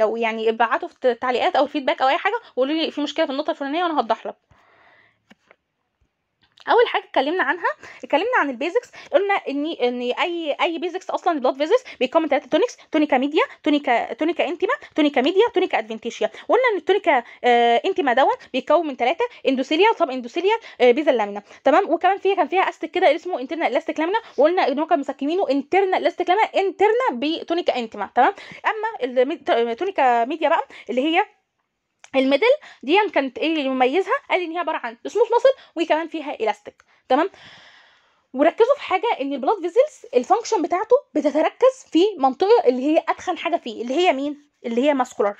لو يعني ابعتوا في التعليقات او الفيدباك او اي حاجه وقولوا لي في مشكله في النقطه الفلانيه وانا هوضح لك اول حاجه اتكلمنا عنها اتكلمنا عن البيزكس قلنا ان ان اي اي بيزكس اصلا البلاد فيزز بيتكون من ثلاثه تونيكس تونيكا ميديا تونيكا تونيكا انتما تونيكا ميديا تونيكا ادفنتيشيا وقلنا ان التونيكا آه انتما دون بيتكون من ثلاثه اندوسيليا وصب اندوسيليا آه بيزا لامينا تمام وكمان فيها كان فيها استك كده اسمه انترنا الاستك لامينا وقلنا ان هو كان مسكمينه انترنا الاستك لامينا انترنا بتونيكا انتما تمام اما التونيكا آه، ميديا بقى اللي هي الميدل دي كانت ايه اللي مميزها قال ان هي عباره عن سموث ماسل وكمان فيها الاستيك تمام وركزوا في حاجه ان البلاد فيزلز الفانكشن بتاعته بتتركز في منطقه اللي هي اتخن حاجه فيه اللي هي مين اللي هي ماسكولار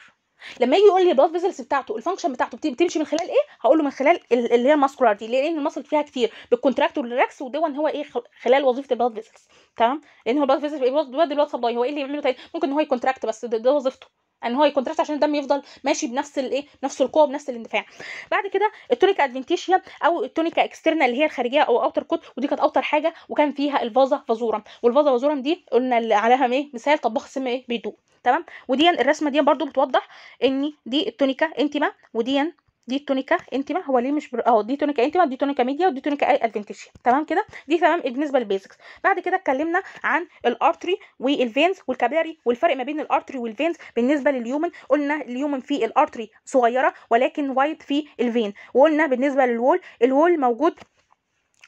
لما يجي يقول لي البلاد فيزلز بتاعته الفانكشن بتاعته بتمشي من خلال ايه هقول له من خلال اللي هي الماسكولار دي لان المصل فيها كتير بالكونتراكت والريلاكس ودون هو ايه خلال وظيفه البلاد فيزلز تمام لان هو البلاد فيزلز سبلاي هو ايه اللي بيعمله تاني ممكن ان هو يكونتراكت بس ده, ده وظيفته ان هو يكونتراكت عشان الدم يفضل ماشي بنفس الايه نفس القوه بنفس الاندفاع بعد كده التونيكا ادفنتيشيا او التونيكا اكسترنا اللي هي الخارجيه او اوتر كوت ودي كانت اوتر حاجه وكان فيها الفازا فازورم والفازا فازورم دي قلنا اللي عليها ايه مثال طباخ السم ايه بيدوق تمام ودي الرسمه دي برضو بتوضح ان دي التونيكا انتما ودي دي التونيكا انتما هو ليه مش بر... اهو دي تونيكا انتما دي تونيكا ميديا ودي تونيكا اي ادفنتيشن تمام كده دي تمام بالنسبه للبيزكس بعد كده اتكلمنا عن الارتري والفينز والكابيلاري والفرق ما بين الارتري والفينز بالنسبه لليومن قلنا اليومن في الارتري صغيره ولكن وايد في الفين وقلنا بالنسبه للوول الوول موجود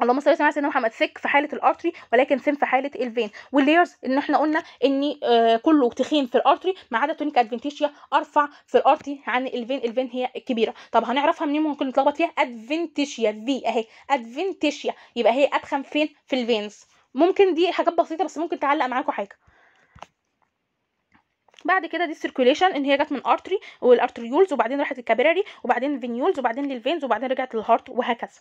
اللهم صل وسلم على سيدنا محمد ثيك في حاله الارتري ولكن سم في حاله الفين والليرز ان احنا قلنا ان آه، كله تخين في الارتري ما عدا تونيك ادفنتيشيا ارفع في الارتري عن الفين الفين هي الكبيره طب هنعرفها منين ممكن نتلخبط فيها ادفنتيشيا في اهي ادفنتيشيا يبقى هي ادخن فين في الفينز ممكن دي حاجات بسيطه بس ممكن تعلق معاكم حاجه بعد كده دي السيركوليشن ان هي جت من ارتري والارتريولز وبعدين راحت الكابيلاري وبعدين الفينيولز وبعدين للفينز وبعدين رجعت للهارت وهكذا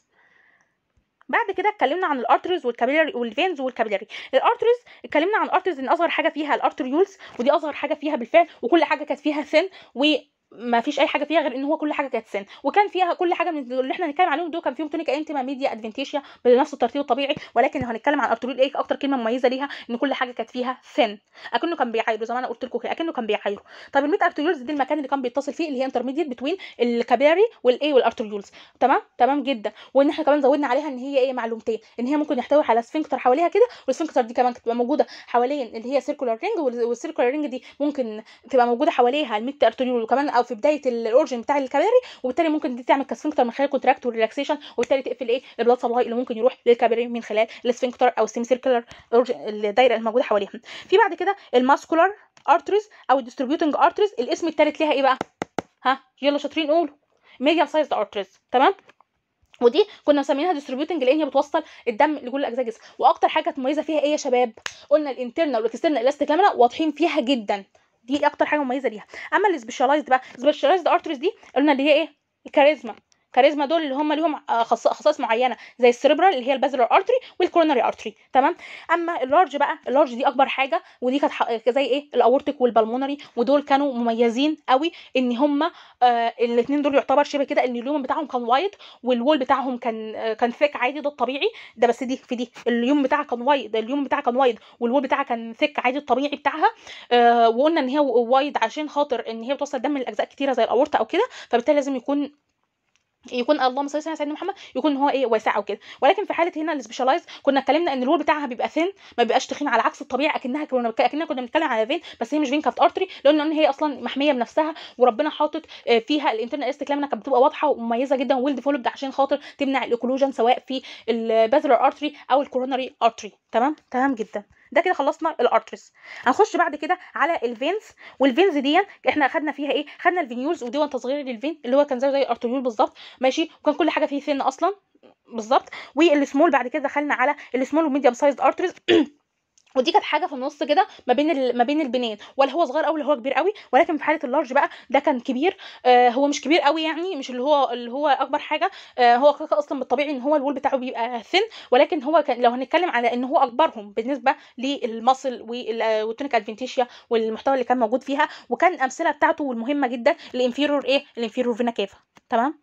بعد كده اتكلمنا عن الارترز والكابيلاري والفينز والكابيلاري الارترز اتكلمنا عن الارترز ان اصغر حاجه فيها الارتريولز ودي اصغر حاجه فيها بالفعل وكل حاجه كانت فيها ثن و ما فيش اي حاجه فيها غير ان هو كل حاجه كانت سن وكان فيها كل حاجه من اللي احنا هنتكلم عليهم دول كان فيهم تونيكا انتما ميديا ادفنتيشيا بنفس الترتيب الطبيعي ولكن هنتكلم عن ارتوريد ايك اكتر كلمه مميزه ليها ان كل حاجه كانت فيها سن اكنه كان بيعايره زي ما انا قلت لكم كده اكنه كان بيعايره طب الميت ارتوريولز دي المكان اللي كان بيتصل فيه اللي هي انترميديت بتوين الكباري والاي والارتوريولز تمام تمام جدا وان احنا كمان زودنا عليها ان هي ايه معلومتين ان هي ممكن يحتوي على سفنكتر حواليها كده والسفنكتر دي كمان تبقى موجوده حوالين اللي هي سيركولار رينج والسيركولار رينج دي ممكن تبقى موجوده حواليها الميت ارتوريول وكمان او في بدايه الاورجن بتاع الكباري وبالتالي ممكن دي تعمل كسفنكتر من خلال كونتراكت والريلاكسيشن وبالتالي تقفل ايه البلاد سبلاي اللي ممكن يروح للكباري من خلال السفنكتر او السيمي سيركلر الدايره الموجوده حواليها في بعد كده الماسكولار ارتريز او الديستريبيوتنج ارتريز الاسم الثالث ليها ايه بقى ها يلا شاطرين قولوا ميديال سايزد ارتريز تمام ودي كنا مسمينها ديستريبيوتنج لان هي بتوصل الدم لكل اجزاء الجسم واكتر حاجه مميزه فيها ايه يا شباب قلنا الانترنال والاكسترنال الاستيك لامنا واضحين فيها جدا دي اكتر حاجه مميزه ليها اما السبيشاليزد بقى السبيشاليزد ارترز دي قلنا اللي هي ايه الكاريزما كاريزما دول اللي هم ليهم آه، خصائص معينه زي السيربرال اللي هي البازلر ارتري والكورونري ارتري تمام اما اللارج بقى اللارج دي اكبر حاجه ودي كانت زي ايه الاورتيك والبلمونري ودول كانوا مميزين قوي ان هم آه الاثنين دول يعتبر شبه كده ان اليوم بتاعهم كان وايد والوول بتاعهم كان آه كان ثيك عادي ده الطبيعي ده بس دي في دي اليوم بتاعها كان وايد اليوم بتاعها كان وايد والوول بتاعها كان ثيك عادي الطبيعي بتاعها آه وقلنا ان هي وايد عشان خاطر ان هي بتوصل دم لاجزاء كتيره زي الاورتا او كده فبالتالي لازم يكون يكون اللهم صل على سيدنا محمد يكون هو ايه واسعه وكده ولكن في حاله هنا السبيشالايز كنا اتكلمنا ان الرول بتاعها بيبقى ثين ما بيبقاش تخين على عكس الطبيعي اكنها كنا اكننا كنا بنتكلم على فين بس هي مش فين كانت ارتري لان هي اصلا محميه بنفسها وربنا حاطط آه، فيها الانترنال استكلامنا كانت بتبقى واضحه ومميزه جدا ويل ديفلوبد عشان خاطر تمنع الاكلوجن سواء في البازلر ارتري او الكوروناري ارتري تمام تمام جدا ده كده خلصنا الارترس هنخش بعد كده على الفينز والفينز دي احنا خدنا فيها ايه خدنا الفينيولز ودي تصغير للفين اللي هو كان زي زي الارتريول بالظبط ماشي وكان كل حاجه فيه ثن اصلا بالظبط والسمول بعد كده دخلنا على السمول وميديم سايز ارتريز ودي كانت حاجه في النص كده ما بين ما بين البنين ولا هو صغير قوي ولا هو كبير قوي ولكن في حاله اللارج بقى ده كان كبير آه هو مش كبير قوي يعني مش اللي هو اللي هو اكبر حاجه آه هو كاكا اصلا بالطبيعي ان هو الول بتاعه بيبقى ثن ولكن هو كان لو هنتكلم على ان هو اكبرهم بالنسبه للمصل والتونيك ادفنتيشيا والمحتوى اللي كان موجود فيها وكان الامثله بتاعته والمهمه جدا الانفيرور ايه الانفيرور فينا كيفا تمام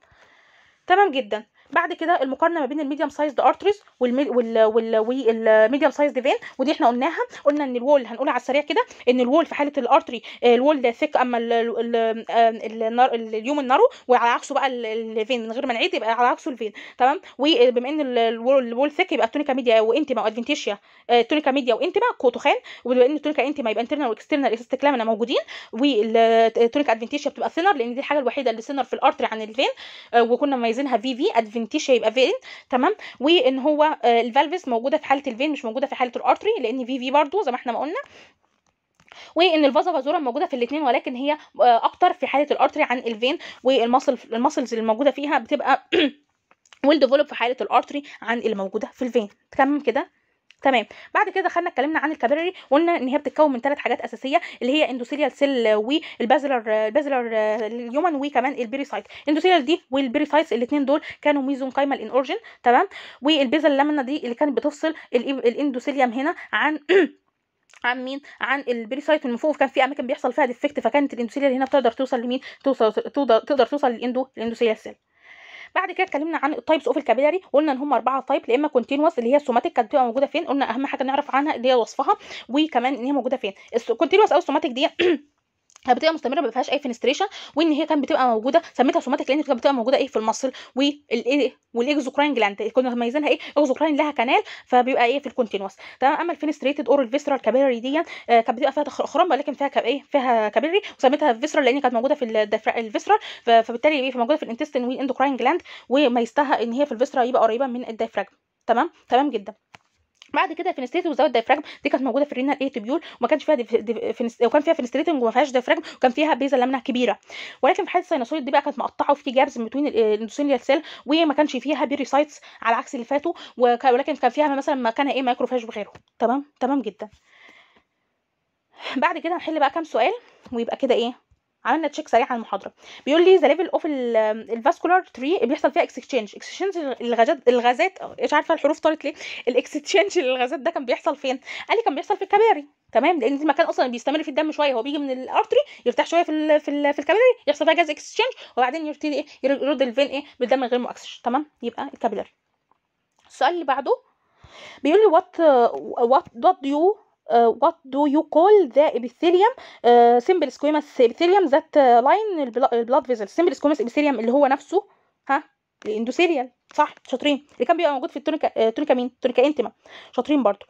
تمام جدا بعد كده المقارنه ما بين الميديم سايزد ارتريز والميديم سايزد فين ودي احنا قلناها قلنا ان الوول هنقولها على السريع كده ان الوول في حاله الارتري الوول ده ثيك اما آه، اليوم النارو وعلى عكسه بقى الفين من غير ما نعيد يبقى على عكسه الفين تمام وبما ان الوول ثيك يبقى التونيكا ميديا وانتما وادفنتيشيا آه، التونيكا ميديا وانتما كوتوخان وبما ان التونيكا انتما يبقى انترنال واكسترنال اسستكلامنا موجودين والتونيكا ادفنتيشيا بتبقى ثينر لان دي الحاجه الوحيده اللي ثينر في الارتري عن الفين آه، وكنا مميزينها في في الفنتيش هيبقى فين تمام وان هو آه، الفالفز موجوده في حاله الفين مش موجوده في حاله الارتري لان في في برده زي ما احنا ما قلنا وان الفازا فازورا موجوده في الاثنين ولكن هي آه، اكتر في حاله الارتري عن الفين والمصل المصلز الموجوده فيها بتبقى ويل ديفلوب في حاله الارتري عن اللي موجوده في الفين تمام كده تمام بعد كده دخلنا اتكلمنا عن الكابيلاري وقلنا ان هي بتتكون من ثلاث حاجات اساسيه اللي هي اندوثيليال سيل والبازلر البازلر اليومن وكمان البيريسايت الاندوثيليال دي والبيريسايتس الاثنين دول كانوا قايمه الان اورجن تمام والبيزل لامنا دي اللي كانت بتفصل الاندوثيليوم هنا عن عن مين عن البريسايت من فوق كان في اماكن بيحصل فيها ديفكت فكانت الاندوثيليال هنا بتقدر توصل لمين توصل تقدر توصل للاندو الاندوثيليال سيل بعد كده اتكلمنا عن التايبس اوف الكابيلاري قلنا ان هم اربعه تايب يا اما كونتينوس اللي هي السوماتيك كانت بتبقى موجوده فين قلنا اهم حاجه نعرف عنها اللي هي وصفها وكمان ان هي موجوده فين الكونتينوس او السوماتيك دي كانت بتبقى مستمره ما فيهاش اي فينستريشن وان هي كانت بتبقى موجوده سميتها سوماتيك لان كانت بتبقى موجوده ايه في المصل والايه والاكزوكراين جلاند كنا مميزينها ايه اكزوكراين لها كانال فبيبقى ايه في الكونتينوس تمام اما الفينستريتد اورال الفيسرال كابيلري دي آه، كانت بتبقى فيها تخرم ولكن فيها ايه فيها كابيلري وسميتها فيسرال لان كانت موجوده في الفيسرال فبالتالي ايه موجوده في الانتستين والاندوكراين جلاند وميزتها ان هي في الفيسرا يبقى قريبه من الدايفراجم تمام تمام جدا بعد كده فينستريتنج وزود دايفراجم دي كانت موجوده في الرينال اي تبيول وما كانش فيها وكان فيها فينستريتنج وما فيهاش دايفراجم وكان فيها بيزا لامنا كبيره ولكن في حاله السينوسويد دي بقى كانت مقطعه وفي جابز بين الاندوثيليال سيل وما كانش فيها بيريسايتس على عكس اللي فاتوا وك... ولكن كان فيها مثلا مكانها ايه مايكروفاج وغيره تمام تمام جدا بعد كده هنحل بقى كام سؤال ويبقى كده ايه عملنا تشيك سريع على المحاضره بيقول لي ذا ليفل اوف الفاسكولار تري بيحصل فيها اكسشينج اكسشينج الغازات الغازات مش عارفه الحروف طارت ليه الاكسشينج للغازات ده كان بيحصل فين قال لي كان بيحصل في الكباري تمام لان المكان اصلا بيستمر في الدم شويه هو بيجي من الارتري يرتاح شويه في الـ في, الـ في الكابيلاري يحصل فيها جاز اكسشينج وبعدين يبتدي ايه يرد الفين ايه بالدم غير مؤكسش تمام يبقى الكابيلاري السؤال اللي بعده بيقول لي وات وات دوت يو وات دو يو كول ذا ابيثيليوم سمبل سكويمس ابيثيليوم ذات لاين البلاد فيزل سمبل سكويمس ابيثيليوم اللي هو نفسه ها الاندوثيليال صح شاطرين اللي كان بيبقى موجود في التونيكا آه، تونيكا مين تونيكا انتما شاطرين برضو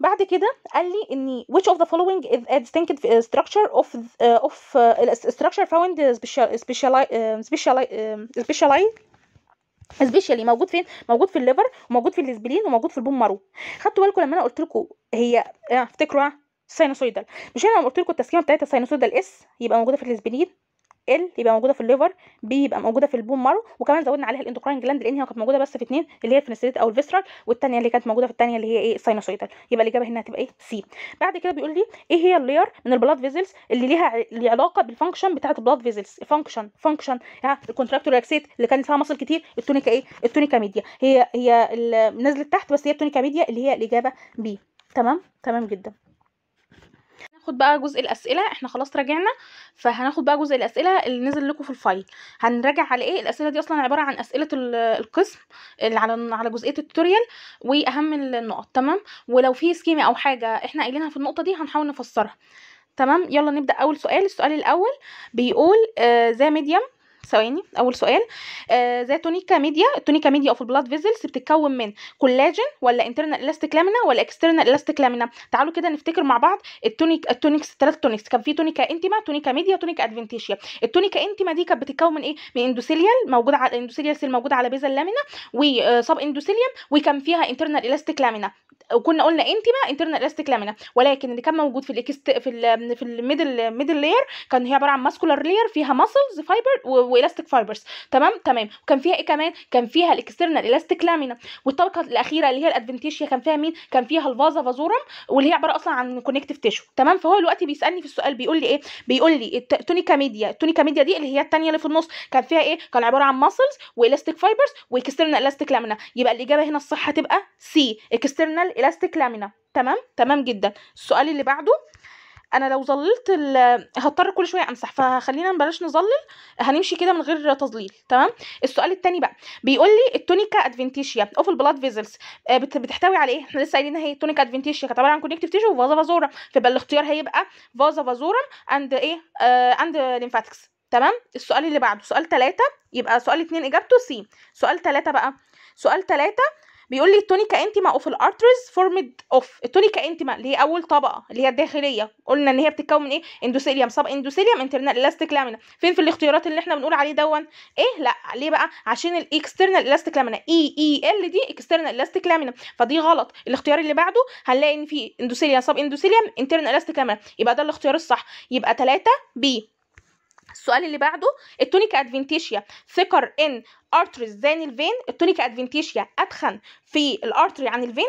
بعد كده قال لي ان which of the following is a distinct آه، structure of the, uh, آه، of uh, structure found specialized specialized specialized سبيشالي موجود فين موجود في الليفر وموجود في الاسبلين وموجود في البون مارو خدتوا بالكم لما انا قلت لكم هي آه، افتكروا آه، ساينوسويدال مش انا قلت لكم التسكيمه بتاعتها ساينوسويدال اس يبقى موجوده في الاسبلين ال يبقى موجوده في الليفر بي يبقى موجوده في البون مارو وكمان زودنا عليها الاندوكراين جلاند لان هي كانت موجوده بس في اثنين اللي هي الفنستريت او الفيسرال والثانيه اللي كانت موجوده في الثانيه اللي هي ايه الساينوسويتال يبقى الاجابه هنا هتبقى ايه سي بعد كده بيقول لي ايه هي اللاير من البلاد فيزلز اللي ليها اللي علاقه بالفانكشن بتاعه البلاد فيزلز فانكشن فانكشن يعني الكونتراكتور ريلاكسيت اللي كان فيها مصل كتير التونيكا ايه التونيكا ميديا هي هي نزلت تحت بس هي التونيكا ميديا اللي هي الاجابه بي تمام تمام جدا هناخد بقى جزء الاسئله احنا خلاص راجعنا فهناخد بقى جزء الاسئله اللي نزل لكم في الفايل هنراجع على ايه الاسئله دي اصلا عباره عن اسئله القسم اللي على على جزئيه التوتوريال واهم النقط تمام ولو في سكيما او حاجه احنا قايلينها في النقطه دي هنحاول نفسرها تمام يلا نبدا اول سؤال السؤال الاول بيقول آه ذا ميديم ثواني اول سؤال ذا آه، زي تونيكا ميديا التونيكا ميديا اوف البلاد فيزلز بتتكون من كولاجين ولا انترنال الاستيك لامينا ولا اكسترنال الاستيك لامينا تعالوا كده نفتكر مع بعض التونيك التونيكس الثلاث تونيكس كان في تونيكا انتيما تونيكا ميديا تونيكا ادفنتيشيا التونيكا انتيما دي كانت بتتكون من ايه من اندوثيليال موجود على الاندوثيليال سيل موجود على بيزا لامينا وصب اندوثيليوم وكان فيها انترنال الاستيك لامينا وكنا قلنا انتيما انترنال الاستيك لامينا ولكن اللي كان موجود في الاكست في في الميدل ميدل لاير كان هي عباره عن ماسكولار لاير فيها ماسلز فايبر والاستيك فايبرز تمام تمام وكان فيها ايه كمان كان فيها الاكسترنال الاستيك لامينا والطبقه الاخيره اللي هي الادفنتيشيا كان فيها مين كان فيها الفازا فازورم واللي هي عباره اصلا عن كونكتيف تيشو تمام فهو دلوقتي بيسالني في السؤال بيقول لي ايه بيقول لي التونيكا ميديا التونيكا ميديا دي اللي هي الثانيه اللي في النص كان فيها ايه كان عباره عن ماسلز والاستيك فايبرز واكسترنال الاستيك لامينا يبقى الاجابه هنا الصح هتبقى سي اكسترنال الاستيك لامينا تمام تمام جدا السؤال اللي بعده انا لو ظللت هضطر كل شويه امسح فخلينا بلاش نظلل هنمشي كده من غير تظليل تمام السؤال الثاني بقى بيقول لي التونيكا ادفنتيشيا اوف البلاد فيزلز آه، بتحتوي على ايه احنا لسه قايلين هي التونيكا ادفنتيشيا عباره عن كونكتيف تيشو وفازا فازورا فيبقى الاختيار هيبقى فازا فازورا اند ايه اند آه، ليمفاتكس تمام السؤال اللي بعده سؤال 3 يبقى سؤال 2 اجابته سي سؤال 3 بقى سؤال 3 بيقول لي التونيكا انتما اوف الارترز فورمد اوف التونيكا انتما اللي هي اول طبقه اللي هي الداخليه قلنا ان هي بتتكون من ايه اندوثيليوم سب اندوثيليوم انترنال الاستيك لامينا فين في الاختيارات اللي احنا بنقول عليه دون ايه لا ليه بقى عشان الاكسترنال الاستيك لامينا اي اي ال e e دي اكسترنال الاستيك لامينا فدي غلط الاختيار اللي بعده هنلاقي ان في اندوثيليوم سب اندوثيليوم انترنال الاستيك لامينا يبقى ده الاختيار الصح يبقى 3 بي السؤال اللي بعده التونيك ادفنتيشيا ثيكر ان ارتريز ذان الفين التونيك ادفنتيشيا اتخن في الارتري عن الفين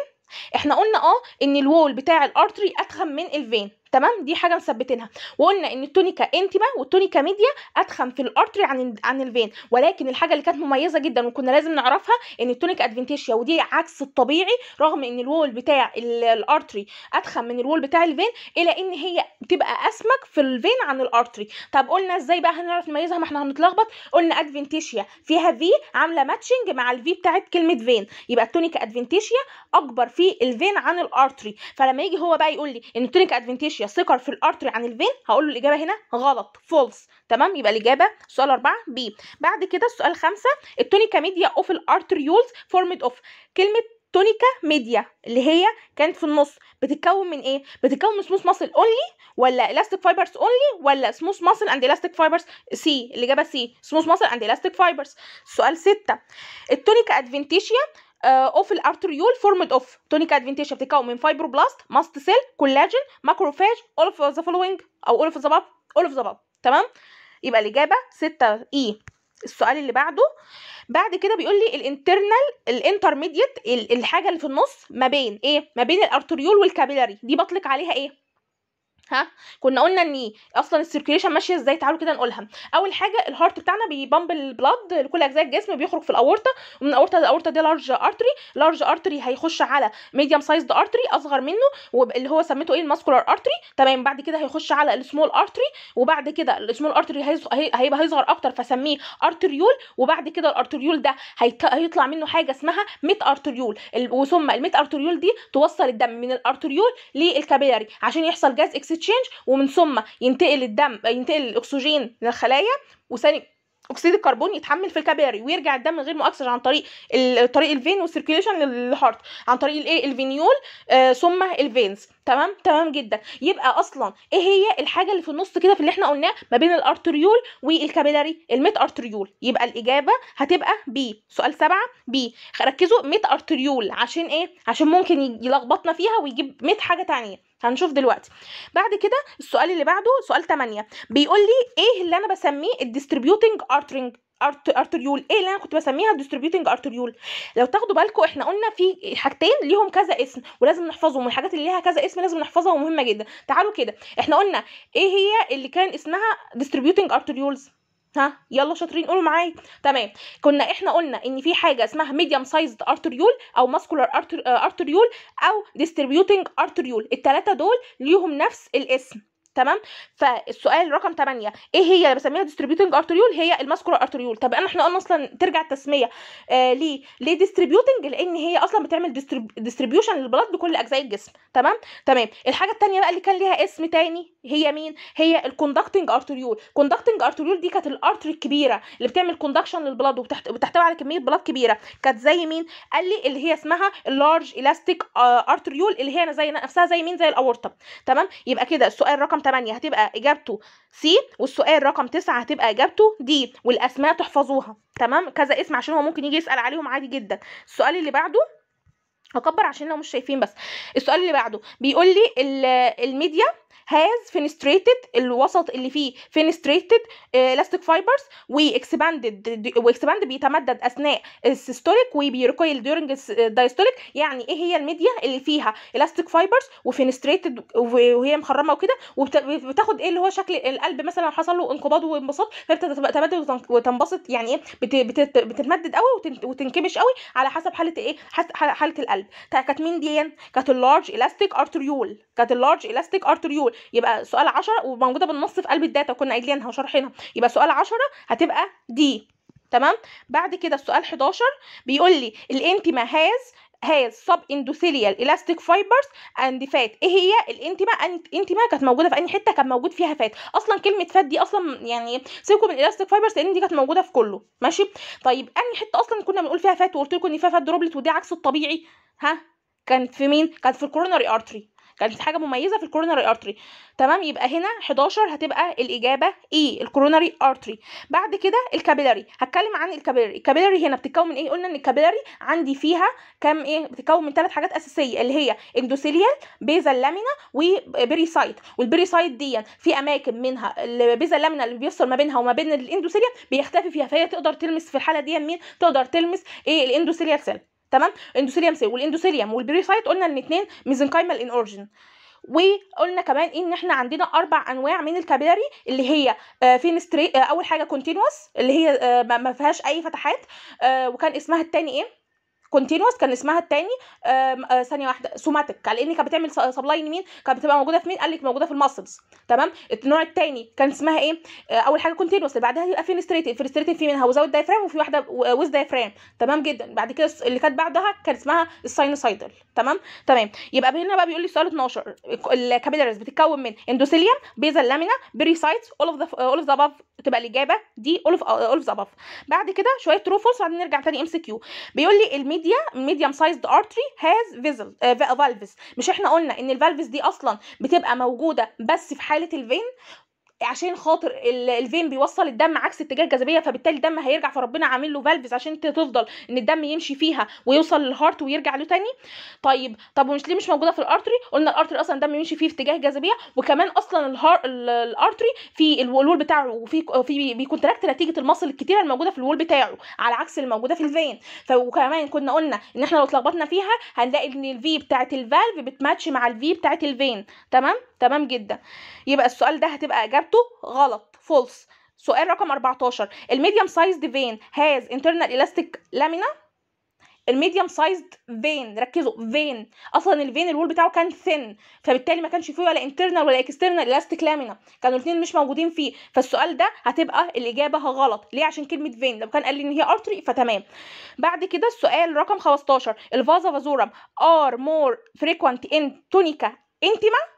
احنا قلنا اه ان الوول بتاع الارتري اتخن من الفين تمام دي حاجه مثبتينها وقلنا ان التونيكا انتما والتونيكا ميديا اتخن في الارتري عن عن الفين ولكن الحاجه اللي كانت مميزه جدا وكنا لازم نعرفها ان التونيكا ادفنتيشيا ودي عكس الطبيعي رغم ان الوول بتاع الارتري اتخن من الوول بتاع الفين الا ان هي بتبقى اسمك في الفين عن الارتري طب قلنا ازاي بقى هنعرف نميزها ما احنا هنتلخبط قلنا ادفنتيشيا فيها في عامله ماتشنج مع الفي بتاعت كلمه فين يبقى التونيكا ادفنتيشيا اكبر في الفين عن الارتري فلما يجي هو بقى يقول لي ان التونيكا ادفنتيشيا ماشيه يستقر في الارتري يعني عن الفين هقول له الاجابه هنا غلط فولس تمام يبقى الاجابه سؤال 4 بي بعد كده السؤال 5 التونيكا ميديا اوف الارتريولز فورمد اوف كلمه تونيكا ميديا اللي هي كانت في النص بتتكون من ايه بتتكون من سموث ماسل اونلي ولا الاستيك فايبرز اونلي ولا سموث ماسل اند الاستيك فايبرز سي الاجابه سي سموث ماسل اند الاستيك فايبرز السؤال 6 التونيكا ادفنتيشيا آه، اوف الارتريول فورمد اوف تونيك ادفنتيشا بتتكون من فايبروبلاست ماست سيل كولاجين ماكروفاج اول اوف ذا فولوينج او اول اوف ذا باب اول اوف ذا باب تمام يبقى الاجابه 6 اي e. السؤال اللي بعده بعد كده بيقول لي الانترنال الانترميديت الحاجه اللي في النص ما بين ايه ما بين الارتريول والكابيلاري دي بطلق عليها ايه ها كنا قلنا ان اصلا السيركيليشن ماشيه ازاي تعالوا كده نقولها اول حاجه الهارت بتاعنا بيبامب البلاد لكل اجزاء الجسم بيخرج في الاورطه ومن الاورطه الاورطه دي لارج ارتري لارج ارتري هيخش على ميديم سايزد ارتري اصغر منه اللي هو سميته ايه الماسكولار ارتري تمام بعد كده هيخش على السمول ارتري وبعد كده السمول ارتري هيبقى هيصغر اكتر فسميه ارتريول وبعد كده الارتريول ده هيطلع منه حاجه اسمها ميت ارتريول وثم الميت ارتريول دي توصل الدم من الارتريول للكابيلاري عشان يحصل جاز اكسيت تشينج ومن ثم ينتقل الدم ينتقل الاكسجين للخلايا وثاني اكسيد الكربون يتحمل في الكباري ويرجع الدم غير مؤكسج عن طريق طريق الفين والسيركيليشن للهارت عن طريق الايه الفينيول آه ثم الفينز تمام تمام جدا يبقى اصلا ايه هي الحاجه اللي في النص كده في اللي احنا قلناه ما بين الارتريول والكابيلاري الميت ارتريول يبقى الاجابه هتبقى بي سؤال سبعة بي ركزوا ميت ارتريول عشان ايه عشان ممكن يلخبطنا فيها ويجيب ميت حاجه تانية هنشوف دلوقتي بعد كده السؤال اللي بعده سؤال 8 بيقول لي ايه اللي انا بسميه الديستريبيوتنج ارترينج ارتريول ايه اللي انا كنت بسميها الديستريبيوتنج ارتريول لو تاخدوا بالكم احنا قلنا في حاجتين ليهم كذا اسم ولازم نحفظهم والحاجات اللي ليها كذا اسم لازم نحفظها ومهمه جدا تعالوا كده احنا قلنا ايه هي اللي كان اسمها ديستريبيوتنج ارتريولز ها يلا شاطرين قولوا معايا تمام كنا احنا قلنا ان في حاجه اسمها ميديوم سايزد ارتريول او ماسكولار ارتريول آه، او ديستريبيوتنج ارتريول الثلاثه دول ليهم نفس الاسم تمام فالسؤال رقم 8 ايه هي اللي بسميها ديستريبيوتنج ارتريول هي الماسكولار ارتريول طب احنا قلنا اصلا ترجع التسميه آه ليه ليه ديستريبيوتنج لان هي اصلا بتعمل ديستريبيوشن للبلد بكل اجزاء الجسم تمام تمام الحاجه الثانيه بقى اللي كان ليها اسم تاني هي مين هي الكوندكتنج ارتريول كوندكتنج ارتريول دي كانت الارتري الكبيره اللي بتعمل كوندكشن للبلد وبتحتوي على كميه بلد كبيره كانت زي مين قال لي اللي هي اسمها اللارج الاستيك ارتريول اللي هي زي نفسها زي مين زي الاورطه تمام يبقى كده السؤال رقم 8 هتبقى اجابته سي والسؤال رقم 9 هتبقى اجابته دي والاسماء تحفظوها تمام كذا اسم عشان هو ممكن يجي يسال عليهم عادي جدا السؤال اللي بعده هكبر عشان لو مش شايفين بس السؤال اللي بعده بيقول لي الميديا has fenestrated الوسط اللي فيه fenestrated الاستيك فايبرز واكسباندد واكسباند بيتمدد اثناء السيستوليك وبيركويل ديورنج الدايستوليك يعني ايه هي الميديا اللي فيها الاستيك فايبرز وفينستريتد وهي مخرمه وكده وبتاخد ايه اللي هو شكل القلب مثلا حصل له انقباض وانبساط فبتتمدد وتنبسط يعني ايه بتتمدد قوي وتنكمش قوي على حسب حاله ايه حاله القلب كانت مين دي إيه؟ كانت اللارج elastic ارتريول كانت اللارج elastic ارتريول دي يبقى سؤال 10 وموجوده بالنص في قلب الداتا كنا قايلينها شرحينها يبقى سؤال 10 هتبقى دي تمام بعد كده السؤال 11 بيقول لي الانتما هاز هاز سب اندوثيليال الاستيك فايبرز اند فات ايه هي الانتما انتما كانت موجوده في اي حته كان موجود فيها فات اصلا كلمه فات دي اصلا يعني سيبكم من الاستيك فايبرز لان دي كانت موجوده في كله ماشي طيب انهي حته اصلا كنا بنقول فيها فات وقلت لكم ان فيها فات دروبلت ودي عكس الطبيعي ها كانت في مين كانت في الكوروناري ارتري كانت حاجه مميزه في الكوروناري ارتري تمام يبقى هنا 11 هتبقى الاجابه ايه الكوروناري ارتري بعد كده الكابيلاري هتكلم عن الكابيلاري الكابيلاري هنا بتتكون من ايه قلنا ان الكابيلاري عندي فيها كام ايه بتتكون من ثلاث حاجات اساسيه اللي هي اندوثيليال بيزال لامينا وبريسايت والبريسايت دي في اماكن منها البيزال لامينا اللي بيفصل ما بينها وما بين الاندوثيليال بيختفي فيها فهي تقدر تلمس في الحاله دي مين تقدر تلمس ايه الاندوثيليال سيل تمام اندوثيليوم سيل والاندوثيليوم والبريسايت قلنا الاثنين ميزنكايمال ان اورجن وقلنا كمان ان احنا عندنا اربع انواع من الكابيلاري اللي هي آه، فينستري آه، اول حاجه كونتينوس اللي هي آه، ما فيهاش اي فتحات وكان اسمها التاني ايه كونتينوس كان اسمها التاني آه، ثانيه واحده سوماتيك ان كانت بتعمل سبلاي مين كانت بتبقى موجوده في مين قال لك موجوده في الماسلز تمام النوع التاني كان اسمها ايه آه، اول حاجه كونتينوس اللي بعدها يبقى فينستريتد فينستريتد في منها وزاوية دايفرام وفي واحده آه، ويز دايفرام تمام جدا بعد كده اللي كانت بعدها كان اسمها الساينوسايدل تمام تمام يبقى هنا بقى بيقول لي سؤال 12 الكابيلاريز بتتكون من اندوثيليوم بيزال لامينا بيريسايتس اول اوف ذا اول اوف ذا تبقى الاجابه دي اول اوف اول اوف ذا بعد كده شويه تروفوس وبعدين نرجع تاني ام سي كيو بيقول لي ميديا medium sized artery has فيزل فالفز uh, valves مش احنا قلنا ان الفالفز دي اصلا بتبقى موجوده بس في حاله الفين عشان خاطر الفين بيوصل الدم عكس اتجاه الجاذبيه فبالتالي الدم هيرجع فربنا عامل له فالفز عشان تفضل ان الدم يمشي فيها ويوصل للهارت ويرجع له تاني طيب طب ومش ليه مش موجوده في الارتري قلنا الارتري اصلا الدم يمشي فيه في اتجاه الجاذبيه وكمان اصلا الهار الارتري في الول بتاعه وفي في بيكونتراكت نتيجه المصل الكتيره الموجوده في الول بتاعه على عكس الموجوده في الفين فكمان كنا قلنا ان احنا لو اتلخبطنا فيها هنلاقي ان الفي بتاعه الفالف بتماتش مع الفي بتاعه الفين تمام تمام جدا يبقى السؤال ده هتبقى اجابته غلط فولس سؤال رقم 14 الميديم سايزد فين هاز internal elastic lamina الميديم سايزد فين ركزوا فين اصلا الفين الول بتاعه كان ثن فبالتالي ما كانش فيه ولا انترنال ولا اكسترنال الاستيك لامينا كانوا الاثنين مش موجودين فيه فالسؤال ده هتبقى الاجابه غلط ليه عشان كلمه فين لو كان قال لي ان هي ارتري فتمام بعد كده السؤال رقم 15 الفازا فازورم ار مور فريكوينت ان تونيكا انتما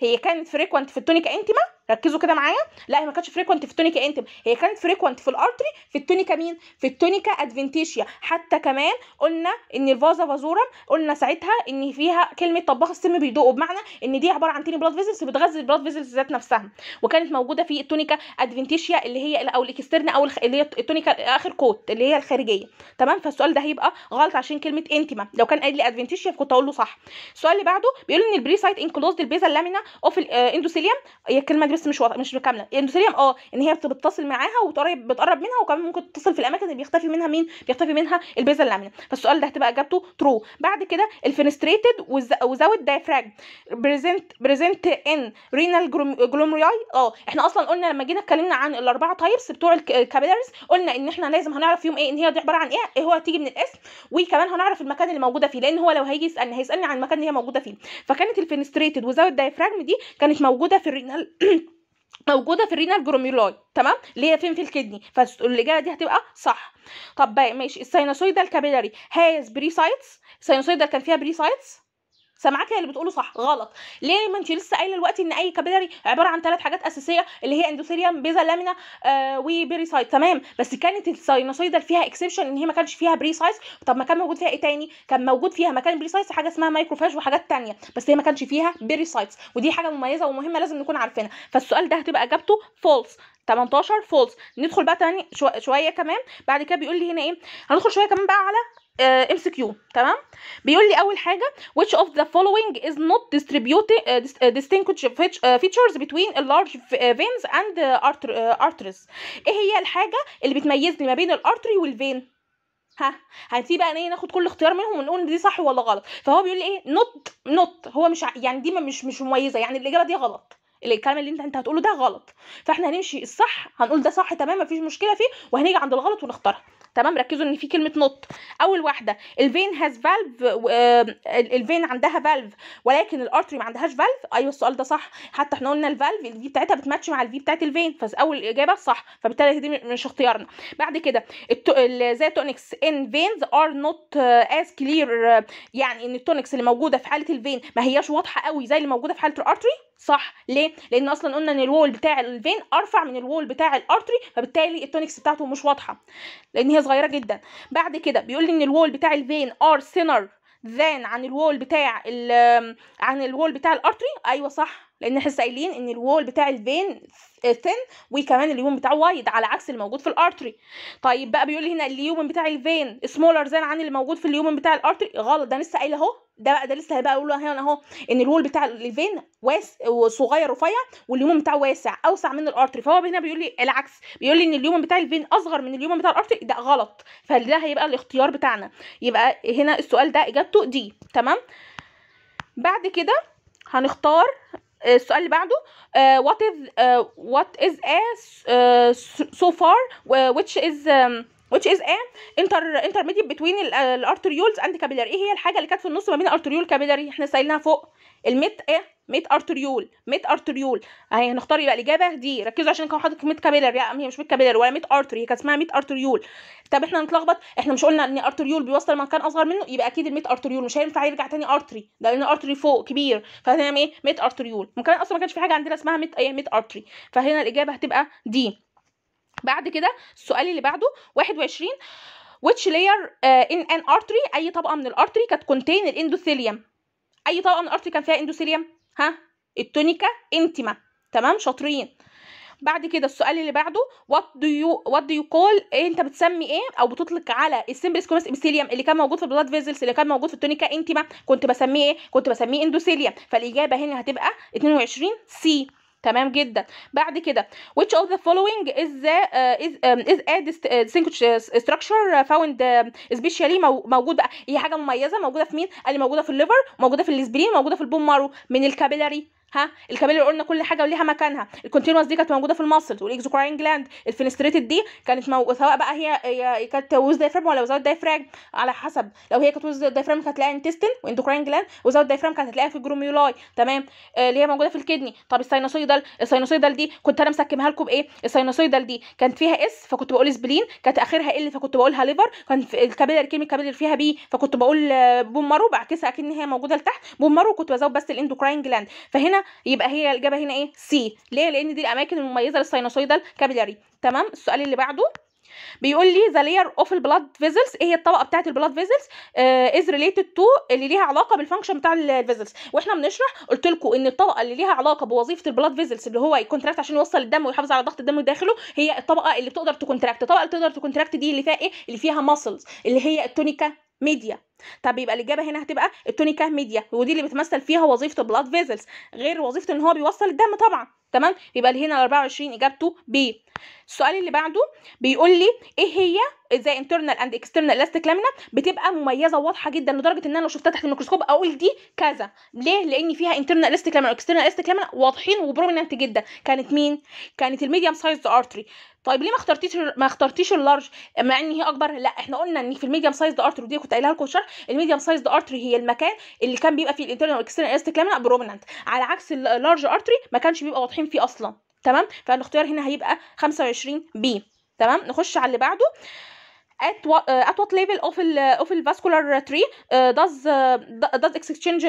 هي كانت فريكوانت في التونيكا انتما ركزوا كده معايا لا هي ما كانتش فريكوانت في التونيكا انتم هي كانت فريكوانت في الارتري في التونيكا مين في التونيكا ادفنتيشيا حتى كمان قلنا ان الفازا فازورا قلنا ساعتها ان فيها كلمه طباخ السم بيدوقوا بمعنى ان دي عباره عن تيني بلاد فيزلز بتغذي البلاد فيزلز ذات نفسها وكانت موجوده في التونيكا ادفنتيشيا اللي هي او الاكسترن او اللي هي التونيكا اخر كوت اللي هي الخارجيه تمام فالسؤال ده هيبقى غلط عشان كلمه انتما لو كان قال لي ادفنتيشيا كنت اقول له صح السؤال اللي بعده بيقول ان البري سايت انكلوزد البيزا لامينا اوف الاندوثيليوم هي الكلمه دي لسه مش وط... مش كامله اندوثيريوم يعني اه ان هي بتتصل معاها وبتقرب بتقرب منها وكمان ممكن تتصل في الاماكن اللي بيختفي منها مين بيختفي منها البيزا اللامينا فالسؤال ده هتبقى اجابته ترو بعد كده الفينستريتد وزاويد دايفراج بريزنت بريزنت ان رينال جلومرياي اه احنا اصلا قلنا لما جينا اتكلمنا عن الاربعه تايبس بتوع الكابيلاريز قلنا ان احنا لازم هنعرف فيهم ايه ان هي دي عباره عن ايه, إيه هو هتيجي من الاسم وكمان هنعرف المكان اللي موجوده فيه لان هو لو هيجي يسالني هيسالني عن المكان اللي هي موجوده فيه فكانت الفينستريتد وزاويد دايفراج دي كانت موجوده في الرينال موجوده في الرينال جروميولاي تمام اللي هي فين في الكدني فالاجابه دي هتبقى صح طب بقى ماشي السينوسويدال كابيلاري هاز بري سايتس السينوسويدال كان فيها بري سايتس سامعاك هي اللي بتقوله صح غلط ليه ما انت لسه قايله دلوقتي ان اي كابيلاري عباره عن ثلاث حاجات اساسيه اللي هي اندوثيليوم بيزا لامينا آه وبريسايت تمام بس كانت الساينوسويدال فيها اكسبشن ان هي ما كانش فيها بريسايس طب ما كان موجود فيها ايه تاني كان موجود فيها مكان بريسايس حاجه اسمها مايكروفاج وحاجات تانية بس هي ما كانش فيها بريسايتس ودي حاجه مميزه ومهمه لازم نكون عارفينها فالسؤال ده هتبقى اجابته فولس 18 فولس ندخل بقى تاني شو... شويه كمان بعد كده بيقول لي هنا ايه هندخل شويه كمان بقى على آه، ام سي كيو تمام بيقول لي اول حاجه which of the following is not distributed uh, distinguished features between large veins and arteries ايه هي الحاجه اللي بتميزني ما بين الارتري والفين ها هنسيب بقى ايه ناخد كل اختيار منهم ونقول دي صح ولا غلط فهو بيقول لي ايه نوت نوت هو مش يعني دي مش مش مميزه يعني الاجابه دي غلط الكلام اللي انت انت هتقوله ده غلط فاحنا هنمشي الصح هنقول ده صح تمام مفيش مشكله فيه وهنيجي عند الغلط ونختارها تمام ركزوا ان في كلمه نط اول واحده الفين هاز فالف الفين عندها فالف ولكن الارتري ما عندهاش فالف ايوه السؤال ده صح حتى احنا قلنا الفالف الفي بتاعتها بتماتش مع الفي بتاعت الفين فاول اجابه صح فبالتالي دي مش اختيارنا بعد كده زي تونكس ان فينز ار نوت از كلير يعني ان التونكس اللي موجوده في حاله الفين ما هياش واضحه قوي زي اللي موجوده في حاله الارتري صح ليه لان اصلا قلنا ان الوول بتاع الفين ارفع من الوول بتاع الارتري فبالتالي التونكس بتاعته مش واضحه لان هي صغيره جدا بعد كده بيقول لي ان الوول بتاع الفين ار سينر ذان عن الوول بتاع آه، عن الوول بتاع الارتري ايوه صح لان احنا قايلين ان الوول بتاع الفين ثين وكمان اليوم بتاعه وايد على عكس الموجود في الارتري طيب بقى بيقول لي هنا اليوم بتاع الفين سمولر ذان عن الموجود في اليوم بتاع الارتري غلط ده لسه قايله اهو ده بقى ده لسه هبقى اقول هنا اهو ان الول بتاع الفين واس وصغير رفيع واليومن بتاعه واسع اوسع من الارتري فهو هنا بيقول لي العكس بيقول لي ان اليومن بتاع الفين اصغر من اليومن بتاع الارتري ده غلط فده هيبقى الاختيار بتاعنا يبقى هنا السؤال ده اجابته دي تمام بعد كده هنختار آه، السؤال اللي بعده وات آه، از وات از what سو فار ويتش از um, which is a inter intermediate between الارتريولز اند capillary ايه هي الحاجه اللي كانت في النص ما بين ارتريول كابيلاري احنا سايلينها فوق الميت ايه ميت ارتريول ميت ارتريول اهي هنختار يبقى الاجابه دي ركزوا عشان كان حاطط ميت كابيلاري لا هي مش ميت كابيلاري ولا ميت ارتري هي كانت اسمها ميت ارتريول طب احنا نتلخبط احنا مش قلنا ان ارتريول بيوصل لمكان اصغر منه يبقى اكيد الميت ارتريول مش هينفع يرجع تاني ارتري ده لان ارتري فوق كبير فهنعمل ايه ميت ارتريول ممكن اصلا ما كانش في حاجه عندنا اسمها ميت ايه ميت ارتري فهنا الاجابه هتبقى دي بعد كده السؤال اللي بعده 21 which layer آه، in an artery اي طبقه من الارتري كانت contain الاندوثيليوم اي طبقه من الارتري كان فيها اندوثيليوم ها التونيكا انتما تمام شاطرين بعد كده السؤال اللي بعده وات دو يو وات دو يو كول انت بتسمي ايه او بتطلق على السمبلس كومس ابيثيليوم اللي كان موجود في البلاد فيزلز اللي كان موجود في التونيكا انتما كنت بسميه ايه كنت بسميه اندوثيليوم فالاجابه هنا هتبقى 22 سي تمام جدا بعد كده which of the following is the uh, is um, is a distinct uh, uh, structure found uh, especially موجود بقى هي حاجه مميزه موجوده في مين قال لي موجوده في الليفر موجوده في الاسبرين موجوده في البون مارو من الكابيلاري ها الكابيلري قلنا كل حاجه وليها مكانها الكونتينوس دي كانت موجوده في المسلز والاكزوكراين جلاند الفينستريتد دي كانت مو... سواء بقى هي, كانت وز دايفرام ولا وزاوت دايفرام على حسب لو هي كانت وز دايفرام كانت هتلاقيها انتستين واندوكراين جلاند وزاوت دايفرام كانت هتلاقيها في الجروميولاي تمام آه اللي هي موجوده في الكدني طب الساينوسويدال الساينوسويدال دي كنت انا مسكمها لكم بايه الساينوسويدال دي كانت فيها اس فكنت بقول سبلين كانت اخرها ال فكنت بقولها ليفر كان الكابيلر كيمي كابيلر فيها بي فكنت بقول بومارو آه، بعكسها اكن هي موجوده لتحت بومارو كنت بزود بس الاندوكراين جلاند فهنا يبقى هي الاجابه هنا ايه سي ليه لان دي الاماكن المميزه للساينوسويدال كابيلاري تمام السؤال اللي بعده بيقول لي ذا لير اوف البلاد فيزلز ايه هي الطبقه بتاعه البلاد فيزلز از ريليتد تو اللي ليها علاقه بالفانكشن بتاع الفيزلز واحنا بنشرح قلت لكم ان الطبقه اللي ليها علاقه بوظيفه البلاد فيزلز اللي هو يكونتراكت عشان يوصل الدم ويحافظ على ضغط الدم داخله هي الطبقه اللي بتقدر تكونتراكت الطبقه اللي تقدر تكونتراكت دي اللي فيها ايه اللي فيها ماسلز اللي هي التونيكا ميديا طب يبقى الاجابه هنا هتبقى التونيكا ميديا ودي اللي بتمثل فيها وظيفه البلاد فيزلز غير وظيفه ان هو بيوصل الدم طبعا تمام يبقى اللي هنا 24 اجابته ب السؤال اللي بعده بيقول لي ايه هي ازاي انترنال اند اكسترنال لاستيك لامينا بتبقى مميزه وواضحه جدا لدرجه ان انا لو شفتها تحت الميكروسكوب اقول دي كذا ليه لان فيها انترنال لاستيك لامينا واكسترنال لاستيك لامينا واضحين وبروميننت جدا كانت مين كانت الميديم سايز ارتري طيب ليه ما اخترتيش ما اخترتيش اللارج مع ان هي اكبر لا احنا قلنا ان في الميديم سايز ده ارتر ودي كنت قايلها لكم شرح الميديم سايز ده ارتر هي المكان اللي كان بيبقى فيه الانترنال والاكسترنال الاستيك لامنا برومننت على عكس اللارج ارتري ما كانش بيبقى واضحين فيه اصلا تمام فالاختيار هنا هيبقى 25 بي تمام نخش على اللي بعده at what uh, at what level of ال of the vascular tree uh, does uh, does exchange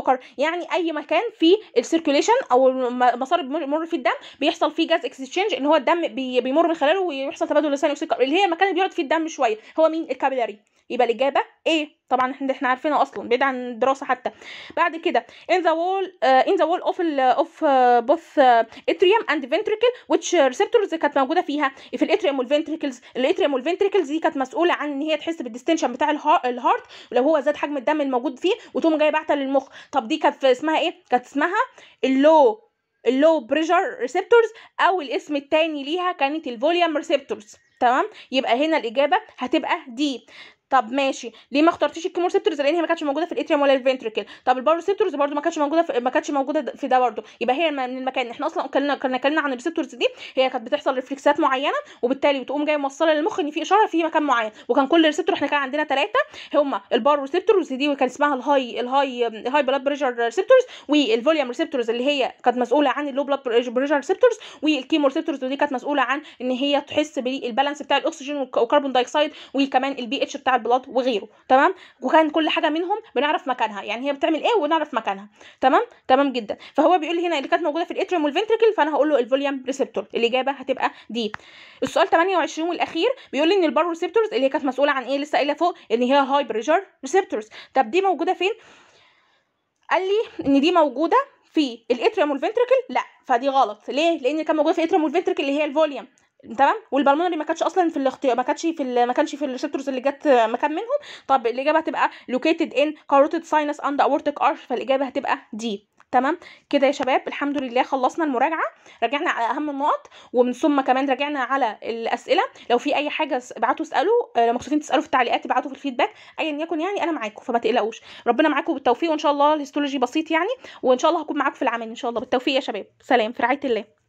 occur يعني اي مكان في circulation او المسار اللي بيمر فيه الدم بيحصل فيه gas exchange ان هو الدم بي بيمر من خلاله ويحصل تبادل ثاني اكسيد اللي هي المكان اللي بيقعد فيه الدم شويه هو مين الكابيلاري يبقى الاجابه ايه طبعا احنا احنا عارفينه اصلا بعيد عن الدراسه حتى بعد كده in the wall ان آه، in the wall of بوث اتريوم اند both آه، atrium and ventricle which ريسبتورز كانت موجوده فيها في الاتريوم والفنتريكلز الاتريوم والفنتريكلز دي كانت مسؤوله عن ان هي تحس بالديستنشن بتاع الهارت ولو هو زاد حجم الدم الموجود فيه وتقوم جايه باعته للمخ طب دي كانت اسمها ايه كانت اسمها اللو اللو بريشر ريسبتورز او الاسم الثاني ليها كانت الفوليوم ريسبتورز تمام يبقى هنا الاجابه هتبقى دي طب ماشي ليه ما اخترتيش الكيمو ريسبتورز لان هي ما كانتش موجوده في الاتريوم ولا الفنتريكل طب البار ريسبتورز برده ما كانتش موجوده في ما كانتش موجوده في ده برده يبقى هي من المكان احنا اصلا كنا كنا اتكلمنا عن الريسبتورز دي هي كانت بتحصل ريفلكسات معينه وبالتالي بتقوم جايه موصله للمخ ان في اشاره في مكان معين وكان كل ريسبتور احنا كان عندنا ثلاثه هما البار ريسبتورز دي وكان اسمها الهاي الهاي الهاي بلاد بريشر ريسبتورز والفوليوم ريسبتورز اللي هي كانت مسؤوله عن اللو بلاد بريشر ريسبتورز والكيمو ريسبتورز ودي كانت مسؤوله عن ان هي تحس بالبالانس بتاع الاكسجين والكربون دايكسايد وكمان البي اتش بتاع بلاد وغيره تمام وكان كل حاجه منهم بنعرف مكانها يعني هي بتعمل ايه ونعرف مكانها تمام تمام جدا فهو بيقول لي هنا اللي كانت موجوده في الاتريوم والفنتريكل فانا هقول له الفوليوم ريسبتور الاجابه هتبقى دي السؤال 28 والاخير بيقول لي ان البارو ريسبتورز اللي هي كانت مسؤوله عن ايه لسه قايله فوق ان هي هاي هايبرجر ريسبتورز طب دي موجوده فين قال لي ان دي موجوده في الاتريوم والفنتريكل لا فدي غلط ليه لان كان موجوده في الاتريوم والفنتريكل اللي هي الفوليوم تمام والبلمونري ما كانتش اصلا في الاختيار ما كانتش في ما كانش في الريسبتورز اللي جت مكان منهم طب الاجابه هتبقى located in carotid sinus and aortic arch فالاجابه هتبقى دي تمام كده يا شباب الحمد لله خلصنا المراجعه رجعنا على اهم النقط ومن ثم كمان رجعنا على الاسئله لو في اي حاجه ابعتوا اسالوا آه، لو مبسوطين تسالوا في التعليقات ابعتوا في الفيدباك ايا يكن يعني انا معاكم فما تقلقوش ربنا معاكم بالتوفيق وان شاء الله الهيستولوجي بسيط يعني وان شاء الله هكون معاكم في العمل ان شاء الله بالتوفيق يا شباب سلام في رعايه الله